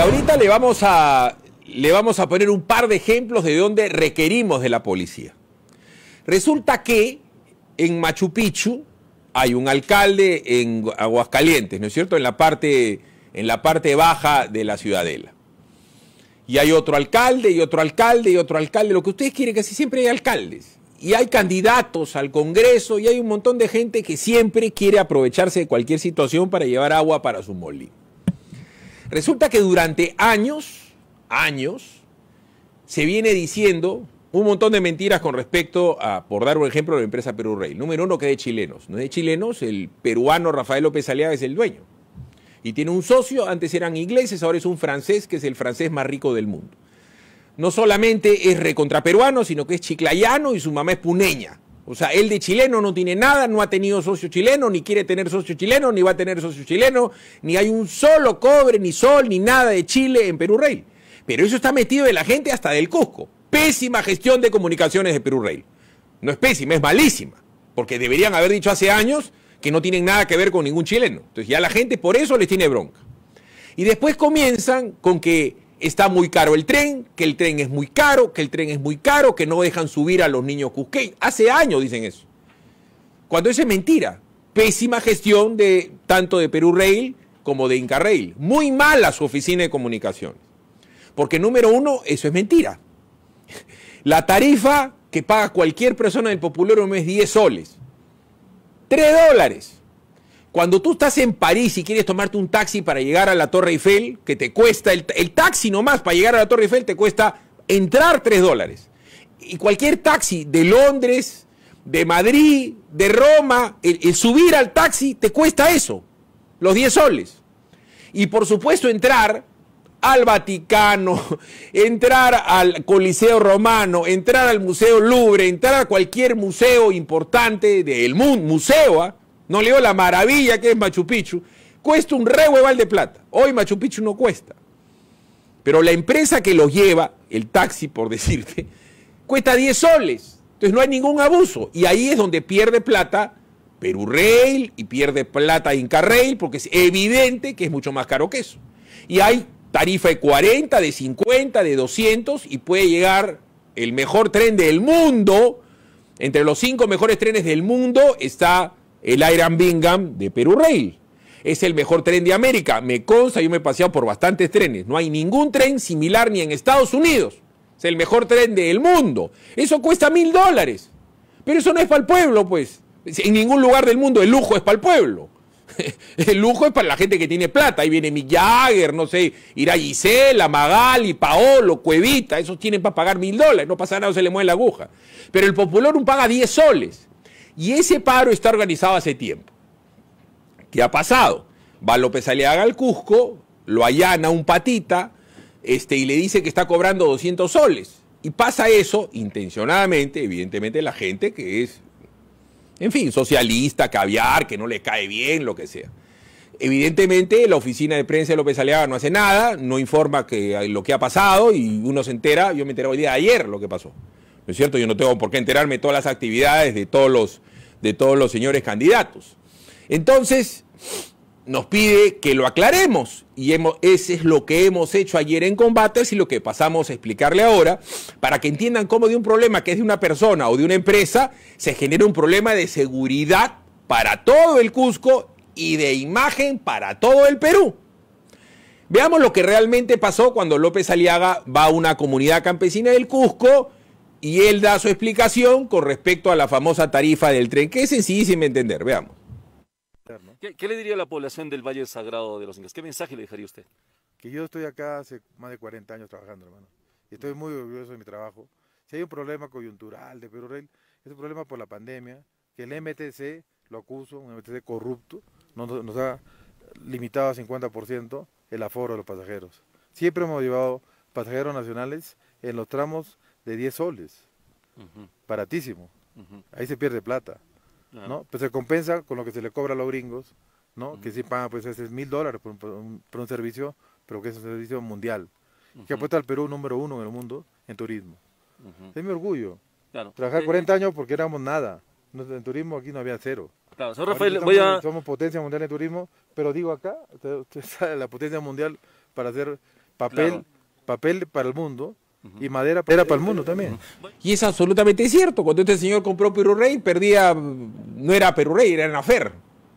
ahorita le vamos a, le vamos a poner un par de ejemplos de donde requerimos de la policía. Resulta que en Machu Picchu hay un alcalde en Aguascalientes, ¿no es cierto? En la parte, en la parte baja de la ciudadela. Y hay otro alcalde, y otro alcalde, y otro alcalde. Lo que ustedes quieren, que casi siempre hay alcaldes. Y hay candidatos al Congreso, y hay un montón de gente que siempre quiere aprovecharse de cualquier situación para llevar agua para su molino. Resulta que durante años, años, se viene diciendo un montón de mentiras con respecto a, por dar un ejemplo, la empresa Perú Rey. Número uno, que es de chilenos. No es de chilenos, el peruano Rafael López Aliaga es el dueño. Y tiene un socio, antes eran ingleses, ahora es un francés, que es el francés más rico del mundo. No solamente es recontraperuano, sino que es chiclayano y su mamá es puneña. O sea, él de chileno no tiene nada, no ha tenido socio chileno, ni quiere tener socio chileno, ni va a tener socio chileno, ni hay un solo cobre, ni sol, ni nada de Chile en Perú Rail. Pero eso está metido de la gente hasta del Cusco. Pésima gestión de comunicaciones de Perú Rail. No es pésima, es malísima. Porque deberían haber dicho hace años que no tienen nada que ver con ningún chileno. Entonces ya la gente por eso les tiene bronca. Y después comienzan con que está muy caro el tren, que el tren es muy caro, que el tren es muy caro, que no dejan subir a los niños cusqueños. Hace años dicen eso. Cuando eso es mentira. Pésima gestión de tanto de Perú Rail como de Inca Rail. Muy mala su oficina de comunicaciones. Porque número uno, eso es mentira. La tarifa que paga cualquier persona del Popular es 10 soles. 3 dólares. Cuando tú estás en París y quieres tomarte un taxi para llegar a la Torre Eiffel, que te cuesta, el, taxi nomás para llegar a la Torre Eiffel te cuesta entrar 3 dólares. Y cualquier taxi de Londres, de Madrid, de Roma, el, subir al taxi te cuesta eso, los 10 soles. Y por supuesto entrar al Vaticano, entrar al Coliseo Romano, entrar al Museo Louvre, entrar a cualquier museo importante del mundo, museo, ¿ah? No leo la maravilla que es Machu Picchu. Cuesta un re hueval de plata. Hoy Machu Picchu no cuesta. Pero la empresa que los lleva, el taxi por decirte, cuesta 10 soles. Entonces no hay ningún abuso. Y ahí es donde pierde plata Perú Rail y pierde plata Inca Rail porque es evidente que es mucho más caro que eso. Y hay tarifa de 40, de 50, de 200 y puede llegar el mejor tren del mundo. Entre los cinco mejores trenes del mundo está el Iron Bingham de Perú Rail. Es el mejor tren de América. Me consta, yo me he paseado por bastantes trenes. No hay ningún tren similar ni en Estados Unidos. Es el mejor tren del mundo. Eso cuesta mil dólares. Pero eso no es para el pueblo, pues. En ningún lugar del mundo el lujo es para el pueblo. El lujo es para la gente que tiene plata. Ahí viene Mick Jagger, no sé, irá Gisela, Magali, Paolo, Cuevita. Esos tienen para pagar mil dólares. No pasa nada, se le mueve la aguja. Pero el popular un paga 10 soles. Y ese paro está organizado hace tiempo. ¿Qué ha pasado? Va López Aliaga al Cusco, lo allana un patita este, y le dice que está cobrando 200 soles. Y pasa eso intencionadamente, evidentemente la gente que es, en fin, socialista, caviar, que no le cae bien, lo que sea. Evidentemente la oficina de prensa de López Aliaga no hace nada, no informa que, lo que ha pasado y uno se entera, yo me enteré hoy día de ayer lo que pasó cierto? Yo no tengo por qué enterarme de todas las actividades de todos los, de todos los señores candidatos. Entonces, nos pide que lo aclaremos y eso ese es lo que hemos hecho ayer en combates y lo que pasamos a explicarle ahora para que entiendan cómo de un problema que es de una persona o de una empresa se genera un problema de seguridad para todo el Cusco y de imagen para todo el Perú. Veamos lo que realmente pasó cuando López Aliaga va a una comunidad campesina del Cusco y él da su explicación con respecto a la famosa tarifa del tren, que es me entender, veamos. ¿Qué, le diría a la población del Valle Sagrado de los Incas? ¿Qué mensaje le dejaría usted? Que yo estoy acá hace más de 40 años trabajando, hermano. Y estoy muy orgulloso de mi trabajo. Si hay un problema coyuntural de Perú rey es un problema por la pandemia, que el MTC lo acuso, un MTC corrupto, nos, nos ha limitado a 50% el aforo de los pasajeros. Siempre hemos llevado pasajeros nacionales en los tramos de 10 soles. Baratísimo. Ahí se pierde plata. ¿no? Pues se compensa con lo que se le cobra a los gringos, ¿no? Que si pagan pues veces mil dólares por, un, servicio, pero que es un servicio mundial. Que apuesta al Perú número uno en el mundo en turismo. Es mi orgullo. Trabajar 40 años porque éramos nada. En turismo aquí no había cero. Claro. Somos potencia mundial en turismo, pero digo acá, la potencia mundial para hacer papel, papel para el mundo, y madera para, el mundo también. Y es absolutamente cierto. Cuando este señor compró Perú perdía, no era Perú era Nafer.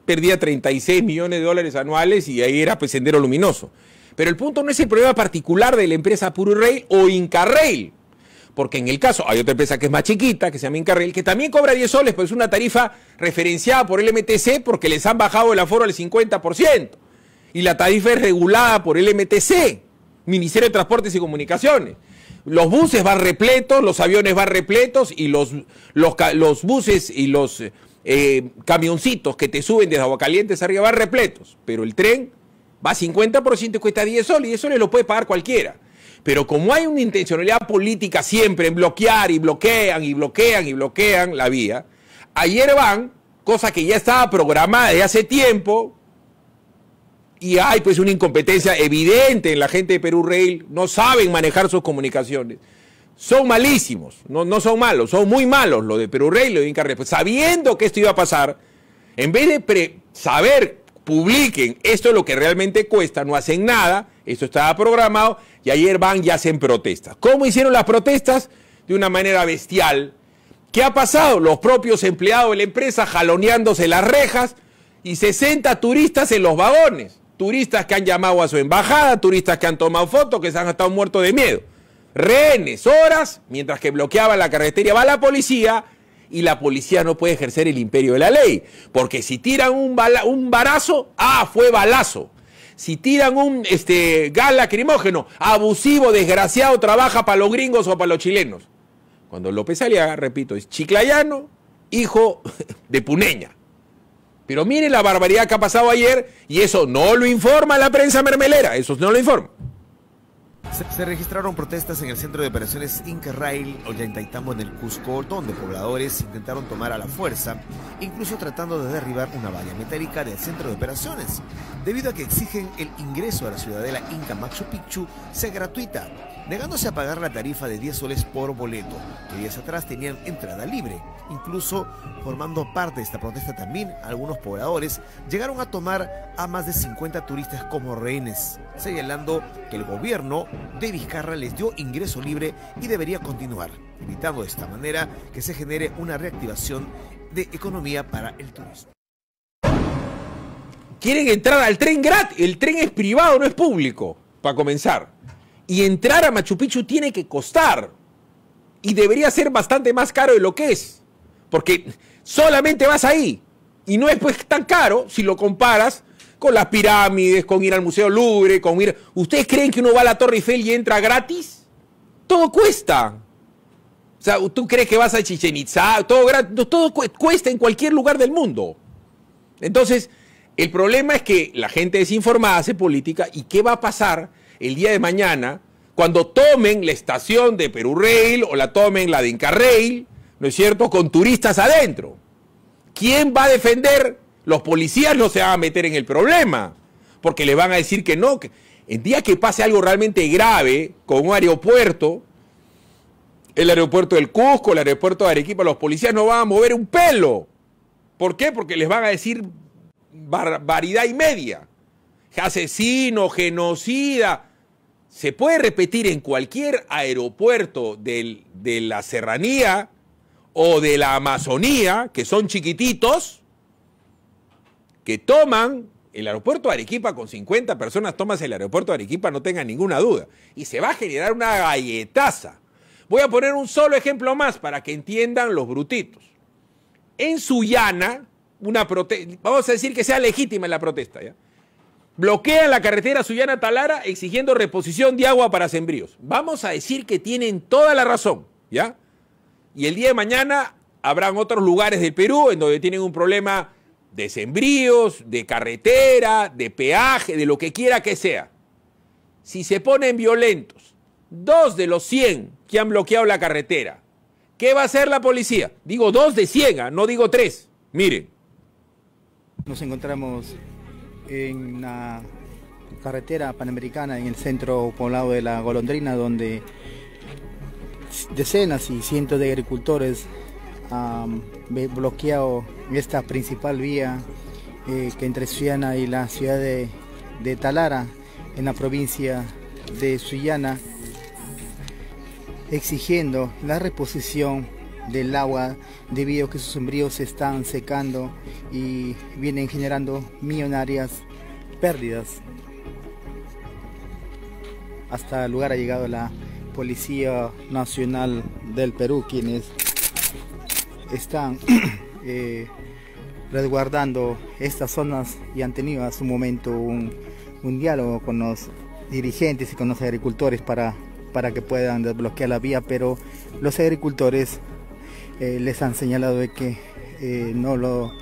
Perdía 36 millones de dólares anuales y ahí era pues, Sendero Luminoso. Pero el punto no es el problema particular de la empresa Puro o Incarrail. Porque en el caso, hay otra empresa que es más chiquita, que se llama Incarrail, que también cobra 10 soles, pero pues es una tarifa referenciada por el MTC porque les han bajado el aforo al 50%. Y la tarifa es regulada por el MTC, Ministerio de Transportes y Comunicaciones los buses van repletos, los aviones van repletos y los, los, buses y los eh, camioncitos que te suben desde Aguacalientes arriba van repletos, pero el tren va 50% y cuesta 10 soles y eso le lo puede pagar cualquiera. Pero como hay una intencionalidad política siempre en bloquear y bloquean y bloquean y bloquean la vía, ayer van, cosa que ya estaba programada desde hace tiempo, y hay pues una incompetencia evidente en la gente de Perú Rail, no saben manejar sus comunicaciones. Son malísimos, no, son malos, son muy malos lo de Perú Rail, lo de Inca Sabiendo que esto iba a pasar, en vez de saber, publiquen, esto es lo que realmente cuesta, no hacen nada, esto estaba programado, y ayer van y hacen protestas. ¿Cómo hicieron las protestas? De una manera bestial. ¿Qué ha pasado? Los propios empleados de la empresa jaloneándose las rejas y 60 turistas en los vagones turistas que han llamado a su embajada, turistas que han tomado fotos, que se han estado muertos de miedo. Rehenes, horas, mientras que bloqueaba la carretera va la policía y la policía no puede ejercer el imperio de la ley. Porque si tiran un, un balazo, ah, fue balazo. Si tiran un este, lacrimógeno, abusivo, desgraciado, trabaja para los gringos o para los chilenos. Cuando López Aliaga, repito, es chiclayano, hijo de Puneña. Pero mire la barbaridad que ha pasado ayer y eso no lo informa la prensa mermelera, eso no lo informa. Se, registraron protestas en el centro de operaciones Inca Rail Ollantaytambo en el Cusco, donde pobladores intentaron tomar a la fuerza, incluso tratando de derribar una valla metálica del centro de operaciones, debido a que exigen el ingreso a la ciudadela Inca Machu Picchu sea gratuita negándose a pagar la tarifa de 10 soles por boleto, que días atrás tenían entrada libre. Incluso, formando parte de esta protesta también, algunos pobladores llegaron a tomar a más de 50 turistas como rehenes, señalando que el gobierno de Vizcarra les dio ingreso libre y debería continuar, evitando de esta manera que se genere una reactivación de economía para el turismo. Quieren entrar al tren gratis, el tren es privado, no es público, para comenzar. Y entrar a Machu Picchu tiene que costar. Y debería ser bastante más caro de lo que es. Porque solamente vas ahí. Y no es pues tan caro si lo comparas con las pirámides, con ir al Museo Louvre, con ir... ¿Ustedes creen que uno va a la Torre Eiffel y entra gratis? Todo cuesta. O sea, tú crees que vas a Chichen Itza, todo, todo cuesta en cualquier lugar del mundo. Entonces, el problema es que la gente desinformada hace política y qué va a pasar el día de mañana, cuando tomen la estación de Perú Rail o la tomen la de Inca ¿no es cierto?, con turistas adentro. ¿Quién va a defender? Los policías no se van a meter en el problema, porque les van a decir que no. El día que pase algo realmente grave con un aeropuerto, el aeropuerto del Cusco, el aeropuerto de Arequipa, los policías no van a mover un pelo. ¿Por qué? Porque les van a decir barbaridad y media. Asesino, genocida se puede repetir en cualquier aeropuerto de la serranía o de la Amazonía, que son chiquititos, que toman el aeropuerto de Arequipa con 50 personas, tomas el aeropuerto de Arequipa, no tengan ninguna duda. Y se va a generar una galletaza. Voy a poner un solo ejemplo más para que entiendan los brutitos. En Sullana, una protesta, vamos a decir que sea legítima la protesta, ¿ya? Bloquean la carretera suyana Talara exigiendo reposición de agua para sembríos. Vamos a decir que tienen toda la razón, ¿ya? Y el día de mañana habrán otros lugares del Perú en donde tienen un problema de sembríos, de carretera, de peaje, de lo que quiera que sea. Si se ponen violentos, dos de los 100 que han bloqueado la carretera, ¿qué va a hacer la policía? Digo dos de 100, ¿ah? no digo tres. Miren. Nos encontramos en la carretera panamericana en el centro poblado de La Golondrina, donde decenas y cientos de agricultores han bloqueado esta principal vía eh, que entre Suyana y la ciudad de, de Talara, en la provincia de Suyana, exigiendo la reposición del agua debido a que sus sombríos se están secando y vienen generando millonarias pérdidas. Hasta el lugar ha llegado la Policía Nacional del Perú, quienes están eh, resguardando estas zonas y han tenido a su momento un, diálogo con los dirigentes y con los agricultores para, para que puedan desbloquear la vía, pero los agricultores eh, les han señalado de que eh, no lo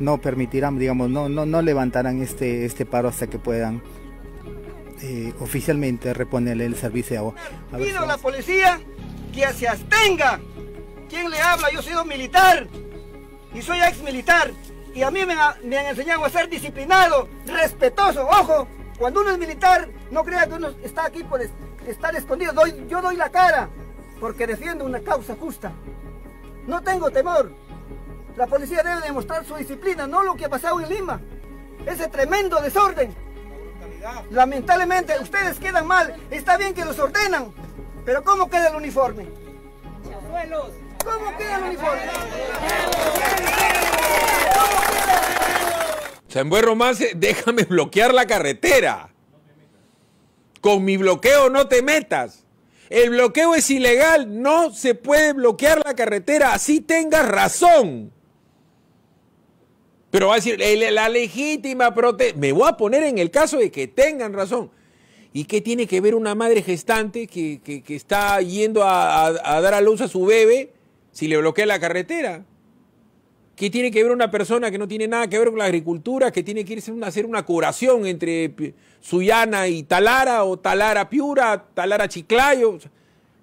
no permitirán, digamos, no, no, no levantarán este, este paro hasta que puedan eh, oficialmente reponerle el servicio de agua. Pido a la policía que se abstenga. ¿Quién le habla? Yo soy un militar y soy ex militar y a mí me, han enseñado a ser disciplinado, respetuoso, ojo, cuando uno es militar, no crea que uno está aquí por estar escondido. yo doy la cara porque defiendo una causa justa. No tengo temor. La policía debe demostrar su disciplina, no lo que ha pasado en Lima. Ese tremendo desorden. Lamentablemente, ustedes quedan mal. Está bien que los ordenan, pero ¿cómo queda el uniforme? ¿Cómo queda el uniforme? Chambue más, déjame bloquear la carretera. Con mi bloqueo no te metas. El bloqueo es ilegal, no se puede bloquear la carretera, así tenga razón. Pero va a decir, la legítima protesta, me voy a poner en el caso de que tengan razón. ¿Y qué tiene que ver una madre gestante que, está yendo a, dar a luz a su bebé si le bloquea la carretera? que tiene que ver una persona que no tiene nada que ver con la agricultura, que tiene que irse a hacer una curación entre Suyana y Talara, o Talara Piura, Talara Chiclayo.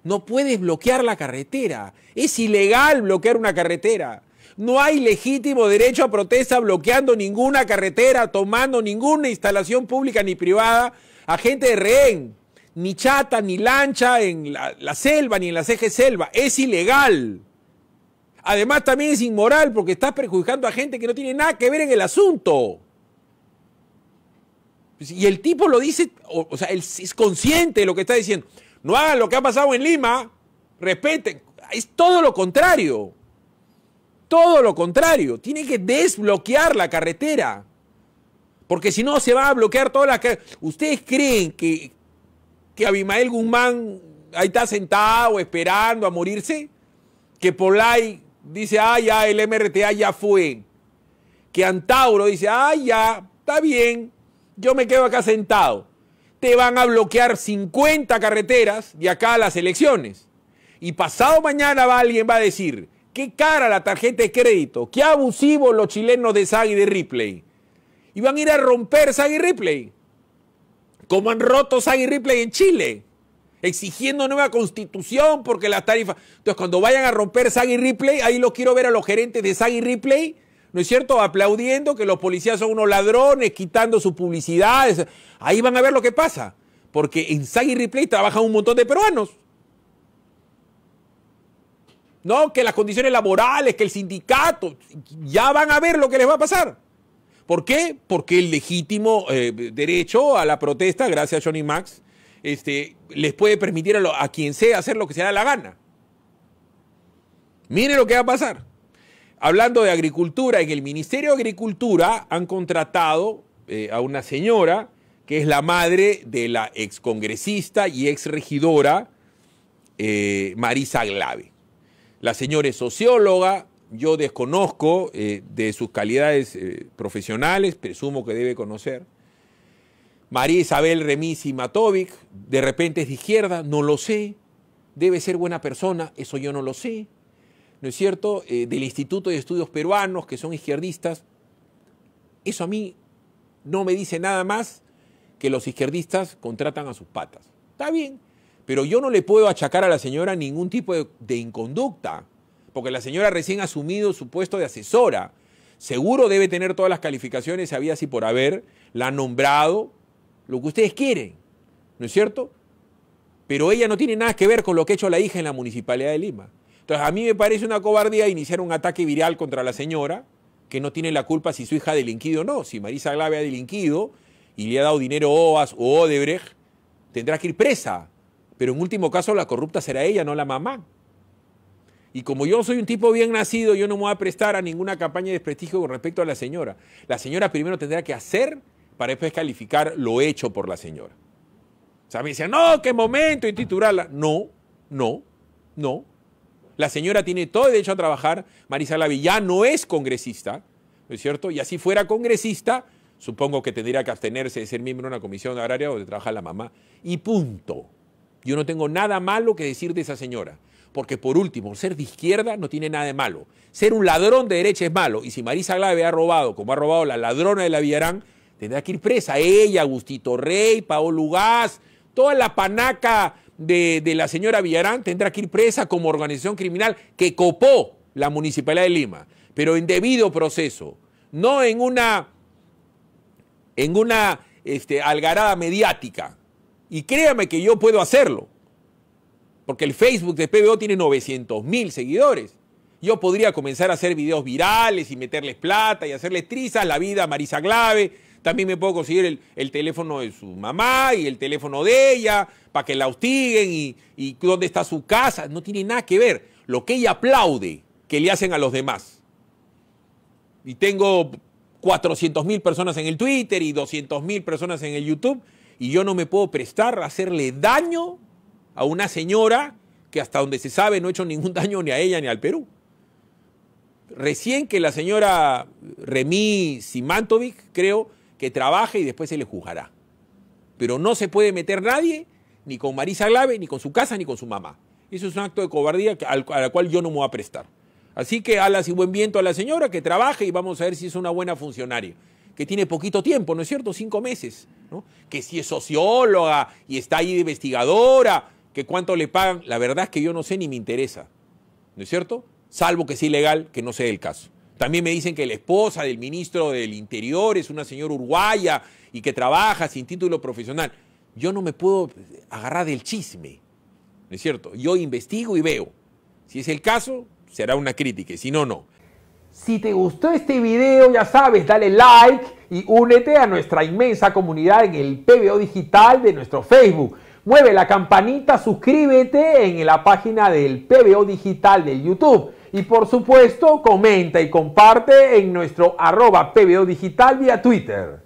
No puedes bloquear la carretera. Es ilegal bloquear una carretera. No hay legítimo derecho a protesta bloqueando ninguna carretera, tomando ninguna instalación pública ni privada a gente de rehén, ni chata, ni lancha en la, selva, ni en las ejes selva. Es ilegal. Además también es inmoral porque estás perjudicando a gente que no tiene nada que ver en el asunto. Pues, y el tipo lo dice, o, sea, él es consciente de lo que está diciendo. No hagan lo que ha pasado en Lima, respeten. Es todo lo contrario. Todo lo contrario. Tiene que desbloquear la carretera. Porque si no, se va a bloquear todas las carreteras. ¿Ustedes creen que, que Abimael Guzmán ahí está sentado esperando a morirse? ¿Que Polay dice, ah, ya, el MRTA ah, ya fue. Que Antauro dice, ah, ya, está bien, yo me quedo acá sentado. Te van a bloquear 50 carreteras de acá a las elecciones. Y pasado mañana va, alguien va a decir, qué cara la tarjeta de crédito, qué abusivo los chilenos de Sag y de Ripley. Y van a ir a romper Sag y Ripley, como han roto Sag y Ripley en Chile exigiendo nueva constitución porque las tarifas. Entonces, cuando vayan a romper y Ripley, ahí lo quiero ver a los gerentes de y Ripley, ¿no es cierto? Aplaudiendo que los policías son unos ladrones, quitando sus publicidades Ahí van a ver lo que pasa. Porque en y Ripley trabajan un montón de peruanos. No, que las condiciones laborales, que el sindicato, ya van a ver lo que les va a pasar. ¿Por qué? Porque el legítimo eh, derecho a la protesta, gracias a Johnny Max, este, les puede permitir a, quien sea hacer lo que se da la gana. Mire lo que va a pasar. Hablando de agricultura, en el Ministerio de Agricultura han contratado eh, a una señora que es la madre de la excongresista y exregidora eh, Marisa Glave. La señora es socióloga, yo desconozco eh, de sus calidades profesionales, presumo que debe conocer. María Isabel y Matovic, de repente es de izquierda, no lo sé, debe ser buena persona, eso yo no lo sé, ¿no es cierto? Eh, del Instituto de Estudios Peruanos, que son izquierdistas, eso a mí no me dice nada más que los izquierdistas contratan a sus patas. Está bien, pero yo no le puedo achacar a la señora ningún tipo de, inconducta, porque la señora recién ha asumido su puesto de asesora, seguro debe tener todas las calificaciones había así por haber, la ha nombrado, lo que ustedes quieren, ¿no es cierto? Pero ella no tiene nada que ver con lo que ha hecho la hija en la Municipalidad de Lima. Entonces, a mí me parece una cobardía iniciar un ataque viral contra la señora, que no tiene la culpa si su hija ha delinquido o no. Si Marisa Glave ha delinquido y le ha dado dinero a OAS o Odebrecht, tendrá que ir presa. Pero en último caso, la corrupta será ella, no la mamá. Y como yo soy un tipo bien nacido, yo no me voy a prestar a ninguna campaña de desprestigio con respecto a la señora. La señora primero tendrá que hacer para después calificar lo hecho por la señora. O sea, me dicen, no, qué momento, y titularla. No, no, no. La señora tiene todo derecho a trabajar. Marisa Marisa ya no es congresista, ¿no es cierto? Y así fuera congresista, supongo que tendría que abstenerse de ser miembro de una comisión agraria donde trabaja la mamá. Y punto. Yo no tengo nada malo que decir de esa señora. Porque por último, ser de izquierda no tiene nada de malo. Ser un ladrón de derecha es malo. Y si Marisa Glave ha robado, como ha robado la ladrona de la Villarán, Tendrá que ir presa ella, Agustito Rey, Paolo Ugaz, toda la panaca de, la señora Villarán tendrá que ir presa como organización criminal que copó la Municipalidad de Lima, pero en debido proceso, no en una, en una este, algarada mediática. Y créame que yo puedo hacerlo, porque el Facebook de PBO tiene 900 mil seguidores. Yo podría comenzar a hacer videos virales y meterles plata y hacerles trizas la vida a Marisa Glave, también me puedo conseguir el, teléfono de su mamá y el teléfono de ella para que la hostiguen y, dónde está su casa. No tiene nada que ver. Lo que ella aplaude que le hacen a los demás. Y tengo 400 mil personas en el Twitter y 200 mil personas en el YouTube y yo no me puedo prestar a hacerle daño a una señora que hasta donde se sabe no ha hecho ningún daño ni a ella ni al Perú. Recién que la señora Remi Simantovic, creo, que trabaje y después se le juzgará. Pero no se puede meter nadie, ni con Marisa Glave, ni con su casa, ni con su mamá. Eso es un acto de cobardía a la cual yo no me voy a prestar. Así que alas y buen viento a la señora, que trabaje y vamos a ver si es una buena funcionaria. Que tiene poquito tiempo, ¿no es cierto? Cinco meses. ¿no? Que si es socióloga y está ahí de investigadora, que cuánto le pagan. La verdad es que yo no sé ni me interesa. ¿No es cierto? Salvo que sea ilegal, que no sea el caso. También me dicen que la esposa del ministro del Interior es una señora uruguaya y que trabaja sin título profesional. Yo no me puedo agarrar del chisme, ¿no es cierto? Yo investigo y veo. Si es el caso, será una crítica, si no, no. Si te gustó este video, ya sabes, dale like y únete a nuestra inmensa comunidad en el PBO digital de nuestro Facebook. Mueve la campanita, suscríbete en la página del PBO digital del YouTube. Y por supuesto, comenta y comparte en nuestro arroba Digital vía Twitter